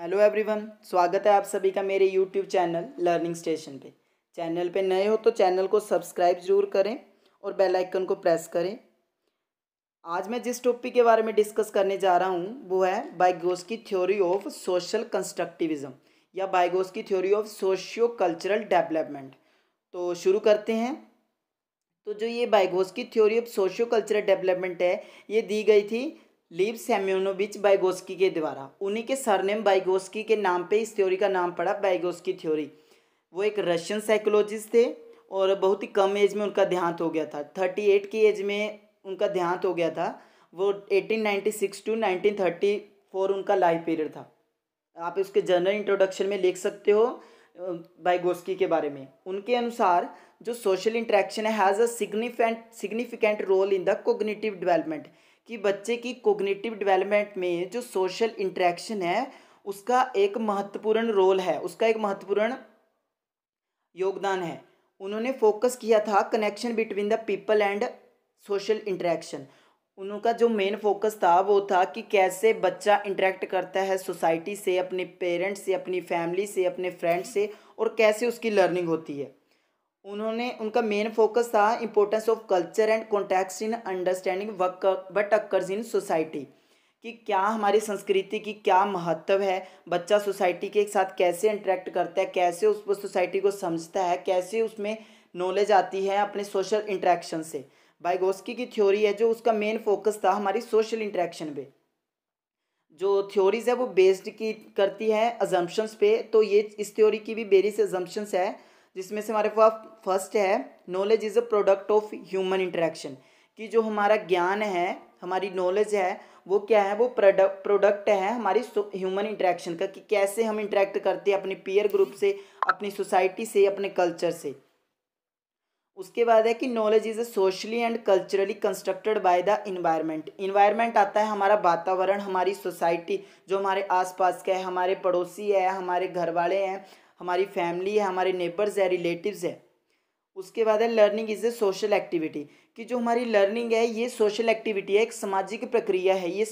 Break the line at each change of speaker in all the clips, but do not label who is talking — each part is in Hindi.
हेलो एवरीवन स्वागत है आप सभी का मेरे यूट्यूब चैनल लर्निंग स्टेशन पे चैनल पे नए हो तो चैनल को सब्सक्राइब जरूर करें और बेल आइकन को प्रेस करें आज मैं जिस टॉपिक के बारे में डिस्कस करने जा रहा हूँ वो है बाइगोस की थ्योरी ऑफ सोशल कंस्ट्रक्टिविज्म या बाइगोस की theory of socio cultural development तो शुरू करते हैं तो जो ये बाइगोस की theory of socio cultural development है ये दी गई थी लीव सेम्योनोविच बाइगोस्की के द्वारा उन्हीं के सरनेम बाइगोस्की के नाम पे इस थ्योरी का नाम पड़ा बाइगोस्की थ्योरी वो एक रशियन साइकोलॉजिस्ट थे और बहुत ही कम एज में उनका देहांत हो गया था थर्टी एट की एज में उनका देहांत हो गया था वो eighteen ninety six to nineteen thirty four उनका लाइफ पीरियड था आप उसके जनरल इंट्रोडक्शन में लिख सकते हो बाइगोस्की के बारे में उनके अनुसार जो सोशल इंट्रैक्शन है has a significant significant role in the cognitive development कि बच्चे की कोग्नेटिव डेवलपमेंट में जो सोशल इंट्रैक्शन है उसका एक महत्वपूर्ण रोल है उसका एक महत्वपूर्ण योगदान है उन्होंने फोकस किया था connection between the people and social interaction उनका जो मेन फोकस था वो था कि कैसे बच्चा इंटरेक्ट करता है सोसाइटी से अपने पेरेंट्स से अपनी फैमिली से अपने फ्रेंड से और कैसे उसकी लर्निंग होती है उन्होंने उनका मेन फोकस था importance of culture and contacts in understanding what but occurs in society कि क्या हमारी संस्कृति की क्या महत्व है बच्चा सोसाइटी के साथ कैसे इंटरेक्ट करता है कैसे उस सोसाइटी को समझता है कैसे उसमें नॉलेज आती है अपने सोशल इंट्रैक्शन से बाइगोस्की की थ्योरी है जो उसका मेन फोकस था हमारी सोशल इंट्रैक्शन पे जो थ्योरीज है वो बेस्ड की करती है अजम्पन्स पे तो ये इस थ्योरी की भी बेरिस अजम्पन्स है जिसमें से हमारे पास फर्स्ट है knowledge is a product of human interaction कि जो हमारा ज्ञान है हमारी नॉलेज है वो क्या है वो प्रोडक्ट प्रोडक्ट है हमारी ह्यूमन इंटरेक्शन का कि कैसे हम इंटरेक्ट करते हैं अपने पीयर ग्रुप से अपनी सोसाइटी से अपने कल्चर से उसके बाद है कि knowledge is a socially and culturally constructed by the environment environment आता है हमारा वातावरण हमारी सोसाइटी जो हमारे आसपास का है हमारे पड़ोसी है हमारे घर वाले हैं हमारी फैमिली है हमारे नेबर्स है रिलेटिव्स है उसके बाद है learning is a social activity कि जो हमारी लर्निंग है ये सोशल एक्टिविटी है एक सामाजिक प्रक्रिया है ये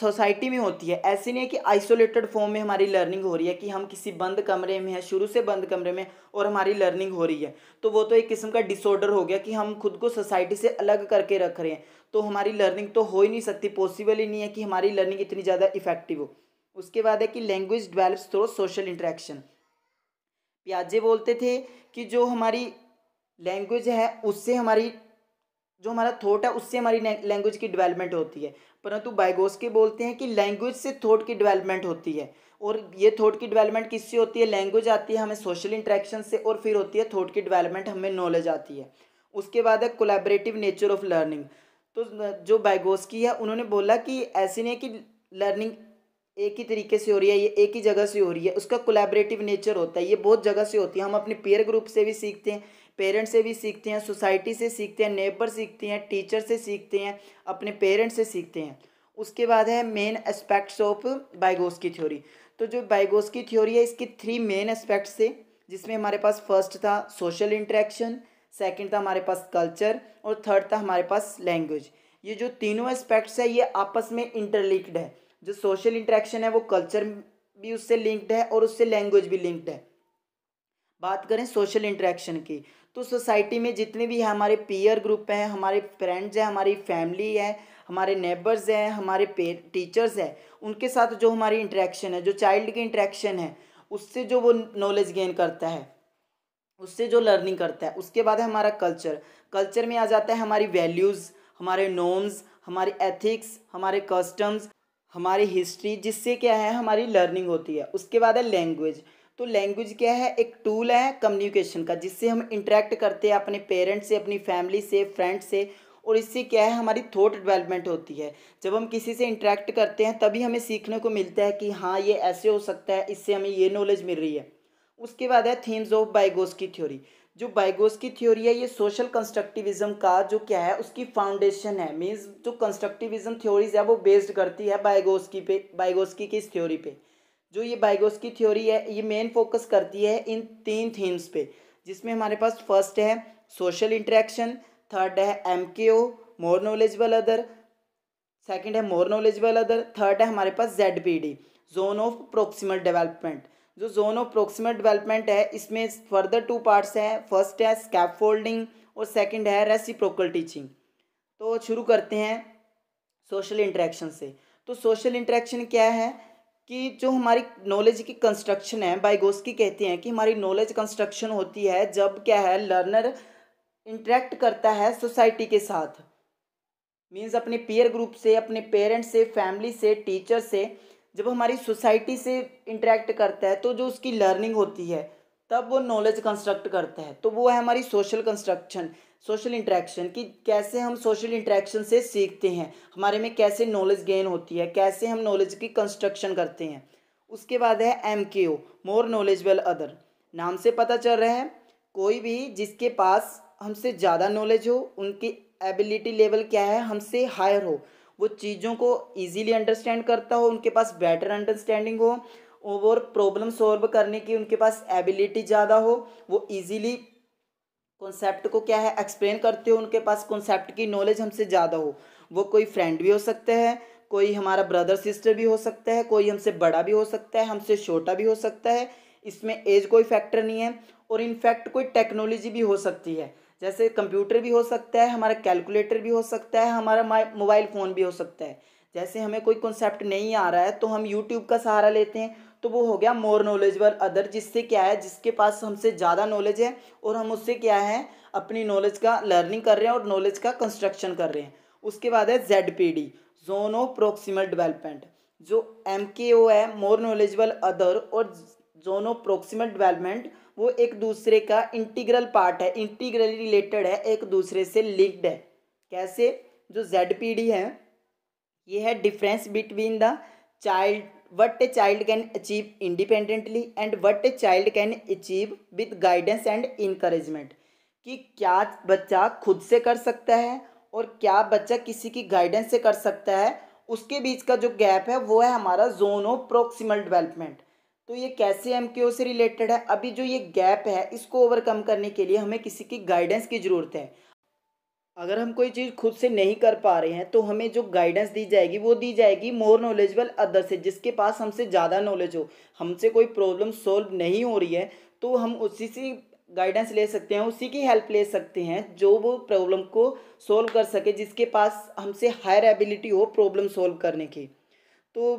सोसाइटी में होती है ऐसे नहीं है कि आइसोलेटेड फॉर्म में हमारी लर्निंग हो रही है कि हम किसी बंद कमरे में हैं शुरू से बंद कमरे में और हमारी लर्निंग हो रही है तो वो तो एक किस्म का डिसऑर्डर हो गया कि हम खुद को सोसाइटी से अलग करके रख रहे हैं तो हमारी लर्निंग तो हो ही नहीं सकती पॉसिबल ही नहीं है कि हमारी लर्निंग इतनी ज़्यादा इफेक्टिव हो उसके बाद है कि language develop through social interaction प्याजे बोलते थे कि जो हमारी लैंग्वेज है उससे हमारी जो हमारा थॉट है उससे हमारी लैंग्वेज की डेवलपमेंट होती है परंतु बाइगोस के बोलते हैं कि लैंग्वेज से थॉट की डेवलपमेंट होती है और ये थॉट की डेवलपमेंट किससे होती है लैंग्वेज आती है हमें सोशल इंट्रैक्शन से और फिर होती है थॉट की डेवलपमेंट हमें नॉलेज आती है उसके बाद है कोलेबरेटिव नेचर ऑफ लर्निंग तो जो की है उन्होंने बोला कि ऐसे नहीं कि लर्निंग एक ही तरीके से हो रही है ये एक ही जगह से हो रही है उसका कोलैबोरेटिव नेचर होता है ये बहुत जगह से होती है हम अपने पेयर ग्रुप से भी सीखते हैं पेरेंट्स से भी सीखते हैं सोसाइटी से सीखते हैं नेबर सीखते हैं टीचर से सीखते हैं अपने पेरेंट्स से सीखते हैं उसके बाद है मेन एस्पेक्ट्स ऑफ बाइगोस की थ्योरी तो जो बाइगोस की थ्योरी है इसकी थ्री मेन एस्पेक्ट्स थे जिसमें हमारे पास फर्स्ट था सोशल इंट्रैक्शन सेकेंड था हमारे पास कल्चर और थर्ड था हमारे पास लैंग्वेज ये जो तीनों एस्पेक्ट्स है ये आपस में इंटरलिंक्ड है जो सोशल इंटरेक्शन है वो कल्चर भी उससे लिंक्ड है और उससे लैंग्वेज भी लिंक्ड है बात करें सोशल इंटरेक्शन की तो सोसाइटी में जितने भी हमारे पीयर ग्रुप हैं हमारे फ्रेंड्स हैं हमारी फैमिली है हमारे नेबर्स हैं हमारे पे टीचर्स हैं उनके साथ जो हमारी इंटरेक्शन है जो चाइल्ड की इंटरेक्शन है उससे जो वो नॉलेज गेन करता है उससे जो लर्निंग करता है उसके बाद है हमारा कल्चर कल्चर में आ जाता है हमारी वैल्यूज़ हमारे नॉर्म्स हमारे एथिक्स हमारे कस्टम्स हमारी हिस्ट्री जिससे क्या है हमारी लर्निंग होती है उसके बाद है लैंग्वेज तो लैंग्वेज क्या है एक टूल है कम्युनिकेशन का जिससे हम इंटरेक्ट करते हैं अपने पेरेंट्स से अपनी फैमिली से फ्रेंड्स से और इससे क्या है हमारी थॉट डेवलपमेंट होती है जब हम किसी से इंटरेक्ट करते हैं तभी हमें सीखने को मिलता है कि हाँ ये ऐसे हो सकता है इससे हमें ये नॉलेज मिल रही है उसके बाद है थीम्स ऑफ बाइगोस की थ्योरी जो बाइगोस की थ्योरी है ये सोशल कंस्ट्रक्टिविज्म का जो क्या है उसकी फाउंडेशन है मीन्स जो कंस्ट्रक्टिविज्म थ्योरीज है वो बेस्ड करती है बाइगोस की पे बाइगोस की किस थ्योरी पे जो ये बाइगोस की थ्योरी है ये मेन फोकस करती है इन तीन थीम्स पे जिसमें हमारे पास फर्स्ट है सोशल इंट्रैक्शन थर्ड है M K O more knowledgeable other second है मोर नॉलेजबल अदर थर्ड है हमारे पास Z P D zone of proximal development जो जोन ऑफ प्रोक्सीमेट डेवलपमेंट है इसमें फर्दर टू पार्ट्स हैं फर्स्ट है स्कैप फोल्डिंग और सेकंड है रेसिप्रोकल टीचिंग तो शुरू करते हैं सोशल इंट्रैक्शन से तो सोशल इंटरेक्शन क्या है कि जो हमारी नॉलेज की कंस्ट्रक्शन है बाइगोस्की कहते हैं कि हमारी नॉलेज कंस्ट्रक्शन होती है जब क्या है लर्नर इंट्रैक्ट करता है सोसाइटी के साथ मीन्स अपने पीयर ग्रुप से अपने पेरेंट्स से फैमिली से टीचर से जब हमारी सोसाइटी से इंटरेक्ट करता है तो जो उसकी लर्निंग होती है तब वो नॉलेज कंस्ट्रक्ट करता है तो वो है हमारी सोशल कंस्ट्रक्शन सोशल इंट्रैक्शन कि कैसे हम सोशल इंट्रैक्शन से सीखते हैं हमारे में कैसे नॉलेज गेन होती है कैसे हम नॉलेज की कंस्ट्रक्शन करते हैं उसके बाद है M K O more knowledgeable other नाम से पता चल रहा है कोई भी जिसके पास हमसे ज़्यादा नॉलेज हो उनकी एबिलिटी लेवल क्या है हमसे हायर हो वो चीज़ों को ईजीली अंडरस्टैंड करता हो उनके पास बेटर अंडरस्टैंडिंग हो और प्रॉब्लम सॉल्व करने की उनके पास एबिलिटी ज़्यादा हो वो ईजीली कॉन्सेप्ट को क्या है एक्सप्लेन करते हो उनके पास कॉन्सेप्ट की नॉलेज हमसे ज़्यादा हो वो कोई फ्रेंड भी हो सकते हैं कोई हमारा ब्रदर सिस्टर भी हो सकता है कोई हमसे बड़ा भी हो सकता है हमसे छोटा भी हो सकता है इसमें एज कोई फैक्टर नहीं है और इनफैक्ट कोई टेक्नोलॉजी भी हो सकती है जैसे कंप्यूटर भी हो सकता है हमारा कैलकुलेटर भी हो सकता है हमारा मोबाइल फ़ोन भी हो सकता है जैसे हमें कोई कॉन्सेप्ट नहीं आ रहा है तो हम यूट्यूब का सहारा लेते हैं तो वो हो गया मोर नॉलेजबल अदर जिससे क्या है जिसके पास हमसे ज़्यादा नॉलेज है और हम उससे क्या है अपनी नॉलेज का लर्निंग कर रहे हैं और नॉलेज का कंस्ट्रक्शन कर रहे हैं उसके बाद है Z P D zone of proximal development जो एम के ओ है मोर नॉलेजबल अदर और जोन ऑफ प्रोक्सीमल डेवलपमेंट वो एक दूसरे का इंटीग्रल पार्ट है इंटीग्रली रिलेटेड है एक दूसरे से लिंक्ड है कैसे जो जेड पी डी है ये है difference between the child what a child can achieve independently and what a child can achieve with guidance and encouragement कि क्या बच्चा खुद से कर सकता है और क्या बच्चा किसी की गाइडेंस से कर सकता है उसके बीच का जो गैप है वो है हमारा जोन ऑफ प्रोक्सीमल डेवलपमेंट तो ये कैसे एम से रिलेटेड है अभी जो ये गैप है इसको ओवरकम करने के लिए हमें किसी की गाइडेंस की ज़रूरत है अगर हम कोई चीज़ खुद से नहीं कर पा रहे हैं तो हमें जो गाइडेंस दी जाएगी वो दी जाएगी मोर नॉलेजबल अदर से जिसके पास हमसे ज़्यादा नॉलेज हो हमसे कोई प्रॉब्लम सॉल्व नहीं हो रही है तो हम उसी से गाइडेंस ले सकते हैं उसी की हेल्प ले सकते हैं जो वो प्रॉब्लम को सॉल्व कर सके जिसके पास हमसे हायर एबिलिटी हो प्रॉब्लम सॉल्व करने की तो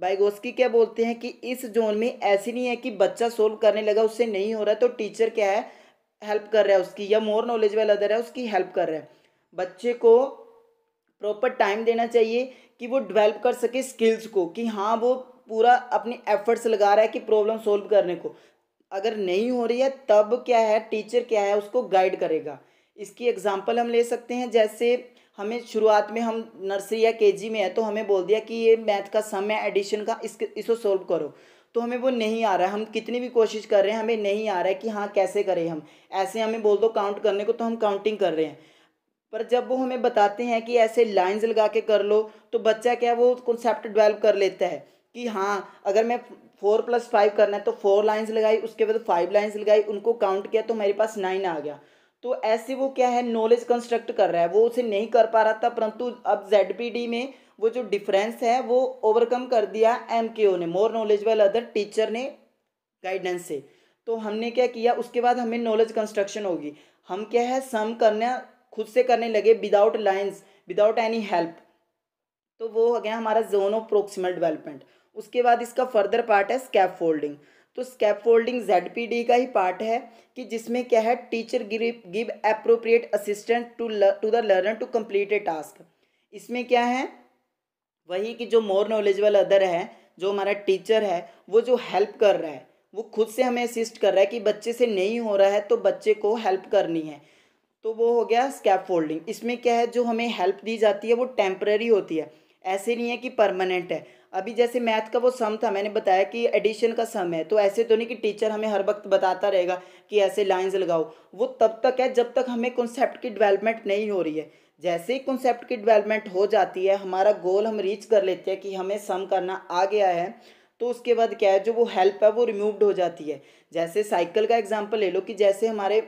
बाइगोस्की क्या बोलते हैं कि इस जोन में ऐसी नहीं है कि बच्चा सोल्व करने लगा उससे नहीं हो रहा तो टीचर क्या है हेल्प कर रहा है उसकी या मोर नॉलेज नॉलेजेबल अदर है उसकी हेल्प कर रहा है बच्चे को प्रॉपर टाइम देना चाहिए कि वो डेवलप कर सके स्किल्स को कि हाँ वो पूरा अपने एफर्ट्स लगा रहा है कि प्रॉब्लम सोल्व करने को अगर नहीं हो रही है तब क्या है टीचर क्या है उसको गाइड करेगा इसकी एग्जाम्पल हम ले सकते हैं जैसे हमें शुरुआत में हम नर्सरी या के में है तो हमें बोल दिया कि ये मैथ का सम है एडिशन का इस इसको सोल्व करो तो हमें वो नहीं आ रहा है हम कितनी भी कोशिश कर रहे हैं हमें नहीं आ रहा है कि हाँ कैसे करें हम ऐसे हमें बोल दो काउंट करने को तो हम काउंटिंग कर रहे हैं पर जब वो हमें बताते हैं कि ऐसे लाइंस लगा के कर लो तो बच्चा क्या वो कॉन्सेप्ट डेवलप कर लेता है कि हाँ अगर मैं फोर प्लस फाइव करना है तो फोर लाइन्स लगाई उसके बाद फाइव लाइन्स लगाई उनको काउंट किया तो मेरे पास नाइन आ गया तो ऐसे वो क्या है नॉलेज कंस्ट्रक्ट कर रहा है वो उसे नहीं कर पा रहा था परंतु अब जेड में वो जो डिफरेंस है वो ओवरकम कर दिया एम ने मोर नॉलेजबल अदर टीचर ने गाइडेंस से तो हमने क्या किया उसके बाद हमें नॉलेज कंस्ट्रक्शन होगी हम क्या है सम करना खुद से करने लगे without lines without any help तो वो हो गया हमारा जोन ऑफ प्रोक्सीमल डेवलपमेंट उसके बाद इसका फर्दर पार्ट है स्कैप फोल्डिंग तो पी डी का ही पार्ट है कि जिसमें क्या है teacher give appropriate assistant to to the learner to complete a task इसमें क्या है वही कि जो मोर नॉलेजेबल अदर है जो हमारा टीचर है वो जो हेल्प कर रहा है वो खुद से हमें असिस्ट कर रहा है कि बच्चे से नहीं हो रहा है तो बच्चे को हेल्प करनी है तो वो हो गया स्कैप फोल्डिंग इसमें क्या है जो हमें हेल्प दी जाती है वो टेम्प्रेरी होती है ऐसे नहीं है कि परमानेंट है अभी जैसे मैथ का वो सम था मैंने बताया कि एडिशन का सम है तो ऐसे तो नहीं कि टीचर हमें हर वक्त बताता रहेगा कि ऐसे लाइंस लगाओ वो तब तक है जब तक हमें कॉन्सेप्ट की डेवलपमेंट नहीं हो रही है जैसे ही कॉन्सेप्ट की डेवलपमेंट हो जाती है हमारा गोल हम रीच कर लेते हैं कि हमें सम करना आ गया है तो उसके बाद क्या है जो वो हेल्प है वो रिमूव्ड हो जाती है जैसे साइकिल का एग्जाम्पल ले लो कि जैसे हमारे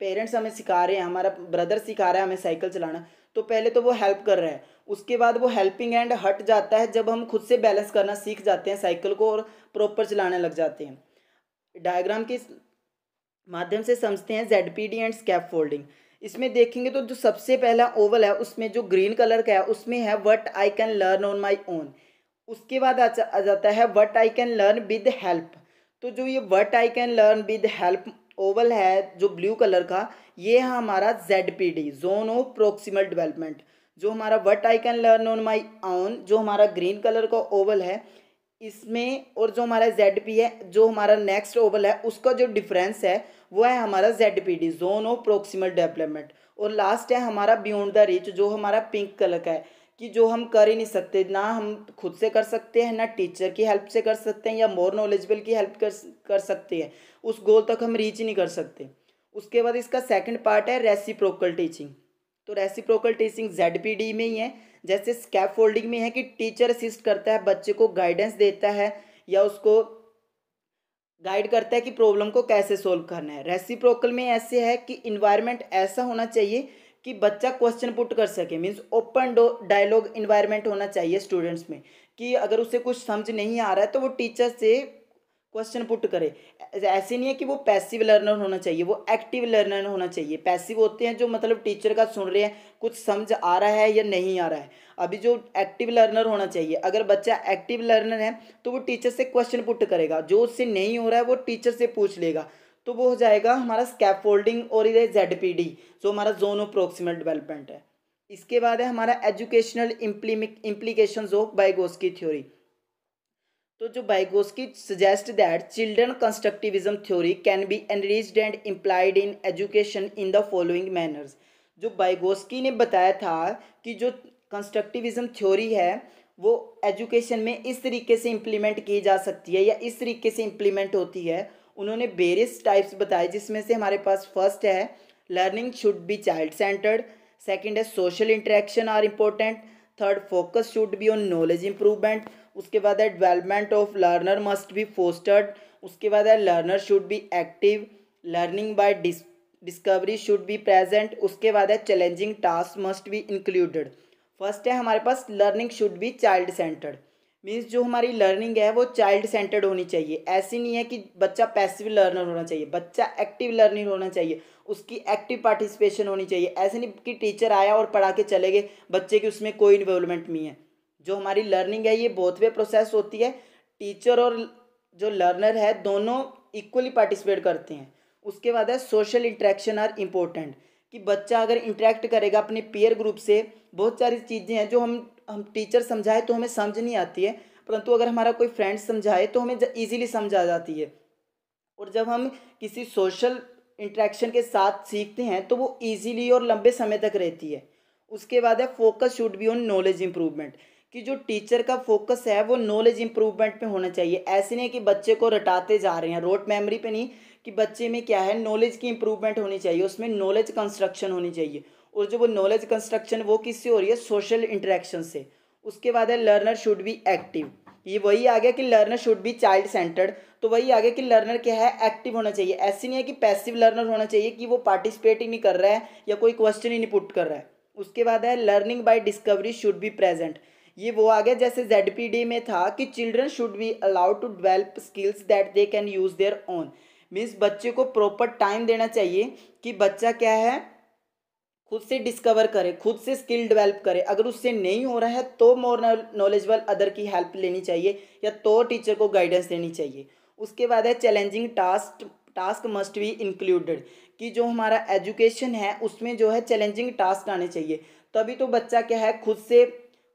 पेरेंट्स हमें सिखा रहे हैं हमारा ब्रदर सिखा रहा है हमें साइकिल चलाना तो पहले तो वो हेल्प कर रहा है उसके बाद वो हेल्पिंग एंड हट जाता है जब हम खुद से बैलेंस करना सीख जाते हैं साइकिल को और प्रॉपर चलाने लग जाते हैं डायग्राम के माध्यम से समझते हैं Z P D and scaffolding इसमें देखेंगे तो जो सबसे पहला ओवल है उसमें जो ग्रीन कलर का है उसमें है what I can learn on my own उसके बाद आ जाता है what I can learn with help तो जो ये what I can learn with help oval है जो ब्लू कलर का ये है हमारा Z P D zone of proximal development जो हमारा what I can learn on my own जो हमारा ग्रीन कलर का ओवल है इसमें और जो हमारा जेड पी है जो हमारा नेक्स्ट ओवल है उसका जो डिफरेंस है वो है हमारा Z P D zone of proximal development और लास्ट है हमारा बियॉन्ड द रीच जो हमारा पिंक कलर का है कि जो हम कर ही नहीं सकते ना हम खुद से कर सकते हैं ना टीचर की हेल्प से कर सकते हैं या मोर नॉलेजबल की हेल्प कर कर सकते हैं उस गोल तक हम रीच नहीं कर सकते उसके बाद इसका सेकंड पार्ट है रेसिप्रोकल टीचिंग तो रेसिप्रोकल टीचिंग जेड में ही है जैसे स्कैप में है कि टीचर असिस्ट करता है बच्चे को गाइडेंस देता है या उसको गाइड करता है कि प्रॉब्लम को कैसे सोल्व करना है रेसिप्रोकल में ऐसे है कि इन्वायरमेंट ऐसा होना चाहिए कि बच्चा क्वेश्चन पुट कर सके मीन्स ओपन डायलॉग इन्वायरमेंट होना चाहिए स्टूडेंट्स में कि अगर उसे कुछ समझ नहीं आ रहा है तो वो टीचर से क्वेश्चन पुट करे ऐसे नहीं है कि वो पैसिव लर्नर होना चाहिए वो एक्टिव लर्नर होना चाहिए पैसिव होते हैं जो मतलब टीचर का सुन रहे हैं कुछ समझ आ रहा है या नहीं आ रहा है अभी जो एक्टिव लर्नर होना चाहिए अगर बच्चा एक्टिव लर्नर है तो वो टीचर से क्वेश्चन पुट करेगा जो उससे नहीं हो रहा है वो टीचर से पूछ लेगा तो वो हो जाएगा हमारा स्कैफोल्डिंग और इधर जेड पी डी जो हमारा जोन ऑफ प्रोक्सीमेट डेवलपमेंट है इसके बाद है हमारा एजुकेशनल इम्प्लीमिक इम्प्लीकेशन ऑफ बाइगोस की थ्योरी तो जो Vygotsky suggest that children constructivism theory can be enriched and implied in education in the following manners जो बाइगोस्की ने बताया था कि जो कंस्ट्रक्टिविज्म थ्योरी है वो एजुकेशन में इस तरीके से इम्प्लीमेंट की जा सकती है या इस तरीके से इम्प्लीमेंट होती है उन्होंने वेरियस टाइप्स बताए जिसमें से हमारे पास फर्स्ट है learning should be child centred second है social interaction are important third focus should be on knowledge improvement उसके बाद है development of learner must be fostered उसके बाद है learner should be active learning by discovery should be present उसके बाद है challenging task must be included first है हमारे पास learning should be child centred means जो हमारी लर्निंग है वो चाइल्ड सेंटर्ड होनी चाहिए ऐसी नहीं है कि बच्चा पैसिव लर्नर होना चाहिए बच्चा एक्टिव लर्निंग होना चाहिए उसकी एक्टिव पार्टिसिपेशन होनी चाहिए ऐसे नहीं कि टीचर आया और पढ़ा के चले गए बच्चे की उसमें कोई इन्वॉल्वमेंट नहीं है जो हमारी लर्निंग है ये बोथ वे प्रोसेस होती है टीचर और जो लर्नर है दोनों इक्वली पार्टिसिपेट करते हैं उसके बाद है सोशल इंट्रैक्शन आर इम्पोर्टेंट कि बच्चा अगर इंट्रैक्ट करेगा अपने पेयर ग्रुप से बहुत सारी चीज़ें हैं जो हम हम टीचर समझाए तो हमें समझ नहीं आती है परंतु अगर हमारा कोई फ्रेंड समझाए तो हमें ईजिली समझ आ जाती है और जब हम किसी सोशल इंट्रैक्शन के साथ सीखते हैं तो वो ईजिली और लंबे समय तक रहती है उसके बाद है focus should be on knowledge improvement कि जो टीचर का फोकस है वो नॉलेज इम्प्रूवमेंट पे होना चाहिए ऐसे नहीं कि बच्चे को रटाते जा रहे हैं रोट मेमोरी पे नहीं कि बच्चे में क्या है नॉलेज की इम्प्रूवमेंट होनी चाहिए उसमें नॉलेज कंस्ट्रक्शन होनी चाहिए और जो वो नॉलेज कंस्ट्रक्शन वो किससे हो रही है सोशल इंटरेक्शन से उसके बाद है लर्नर शुड बी एक्टिव ये वही आ गया कि learner should be child centred तो वही आ गया कि लर्नर क्या है एक्टिव होना चाहिए ऐसे नहीं है कि पैसिव लर्नर होना चाहिए कि वो पार्टिसिपेट ही नहीं कर रहा है या कोई क्वेश्चन ही नहीं पुट कर रहा है उसके बाद है learning by discovery should be present ये वो आ गया जैसे जेड में था कि children should be allowed to develop skills that they can use their own means बच्चे को प्रॉपर टाइम देना चाहिए कि बच्चा क्या है खुद से डिस्कवर करे खुद से स्किल डेवलप करे अगर उससे नहीं हो रहा है तो मोर नॉलेजबल अदर की हेल्प लेनी चाहिए या तो टीचर को गाइडेंस देनी चाहिए उसके बाद है challenging task task must be included कि जो हमारा एजुकेशन है उसमें जो है चैलेंजिंग टास्क आने चाहिए तभी तो बच्चा क्या है खुद से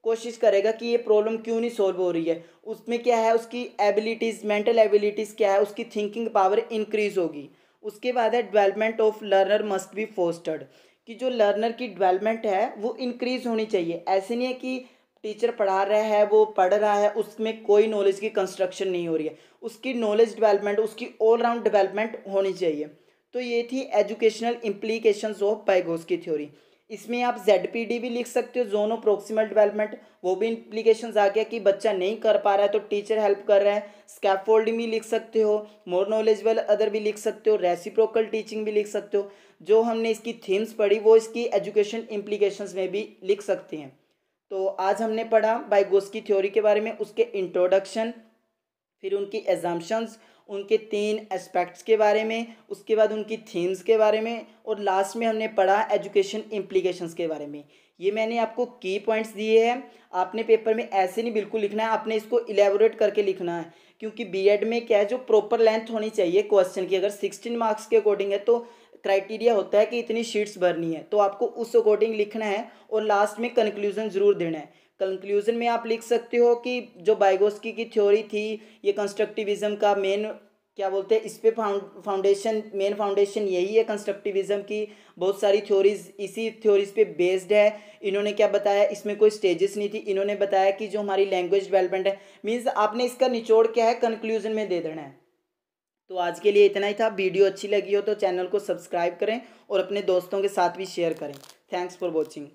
कोशिश करेगा कि ये प्रॉब्लम क्यों नहीं सॉल्व हो रही है उसमें क्या है उसकी एबिलिटीज़ मेंटल एबिलिटीज़ क्या है उसकी थिंकिंग पावर इंक्रीज होगी उसके बाद है development of learner must be fostered कि जो लर्नर की डेवलपमेंट है वो इंक्रीज होनी चाहिए ऐसे नहीं है कि टीचर पढ़ा रहा है वो पढ़ रहा है उसमें कोई नॉलेज की कंस्ट्रक्शन नहीं हो रही है उसकी नॉलेज डेवलपमेंट उसकी ऑलराउंड डेवलपमेंट होनी चाहिए तो ये थी एजुकेशनल इम्प्लीकेशंस ऑफ पैगोस की थ्योरी इसमें आप जेड पी डी भी लिख सकते हो जोन ऑफ प्रोक्सीमल डेवलपमेंट वो भी इम्प्लीकेशन आ गया कि बच्चा नहीं कर पा रहा है तो टीचर हेल्प कर रहा है स्कैफोल्डिंग भी लिख सकते हो मोर नॉलेजबल अदर भी लिख सकते हो रेसिप्रोकल टीचिंग भी लिख सकते हो जो हमने इसकी थीम्स पढ़ी वो इसकी एजुकेशन इम्प्लीकेशन में भी लिख सकते हैं तो आज हमने पढ़ा गोस की थ्योरी के बारे में उसके इंट्रोडक्शन फिर उनकी एग्जाम्शंस उनके तीन एस्पेक्ट्स के बारे में उसके बाद उनकी थीम्स के बारे में और लास्ट में हमने पढ़ा एजुकेशन इम्प्लीकेशंस के बारे में ये मैंने आपको की पॉइंट्स दिए हैं आपने पेपर में ऐसे नहीं बिल्कुल लिखना है आपने इसको इलेबोरेट करके लिखना है क्योंकि बीएड में क्या है जो प्रॉपर लेंथ होनी चाहिए क्वेश्चन की अगर सिक्सटीन मार्क्स के अकॉर्डिंग है तो क्राइटेरिया होता है कि इतनी शीट्स भरनी है तो आपको उस अकॉर्डिंग लिखना है और लास्ट में कंक्लूजन ज़रूर देना है कंक्लूजन में आप लिख सकते हो कि जो बाइगोस्की की थ्योरी थी ये कंस्ट्रक्टिविज़म का मेन क्या बोलते हैं इस पर फाउंडेशन मेन फाउंडेशन यही है कंस्ट्रक्टिविज़म की बहुत सारी थ्योरीज इसी थ्योरीज पे बेस्ड है इन्होंने क्या बताया इसमें कोई स्टेजेस नहीं थी इन्होंने बताया कि जो हमारी लैंग्वेज डेवलपमेंट है मीन्स आपने इसका निचोड़ क्या है कंक्लूजन में दे देना है तो आज के लिए इतना ही था वीडियो अच्छी लगी हो तो चैनल को सब्सक्राइब करें और अपने दोस्तों के साथ भी शेयर करें थैंक्स फॉर वॉचिंग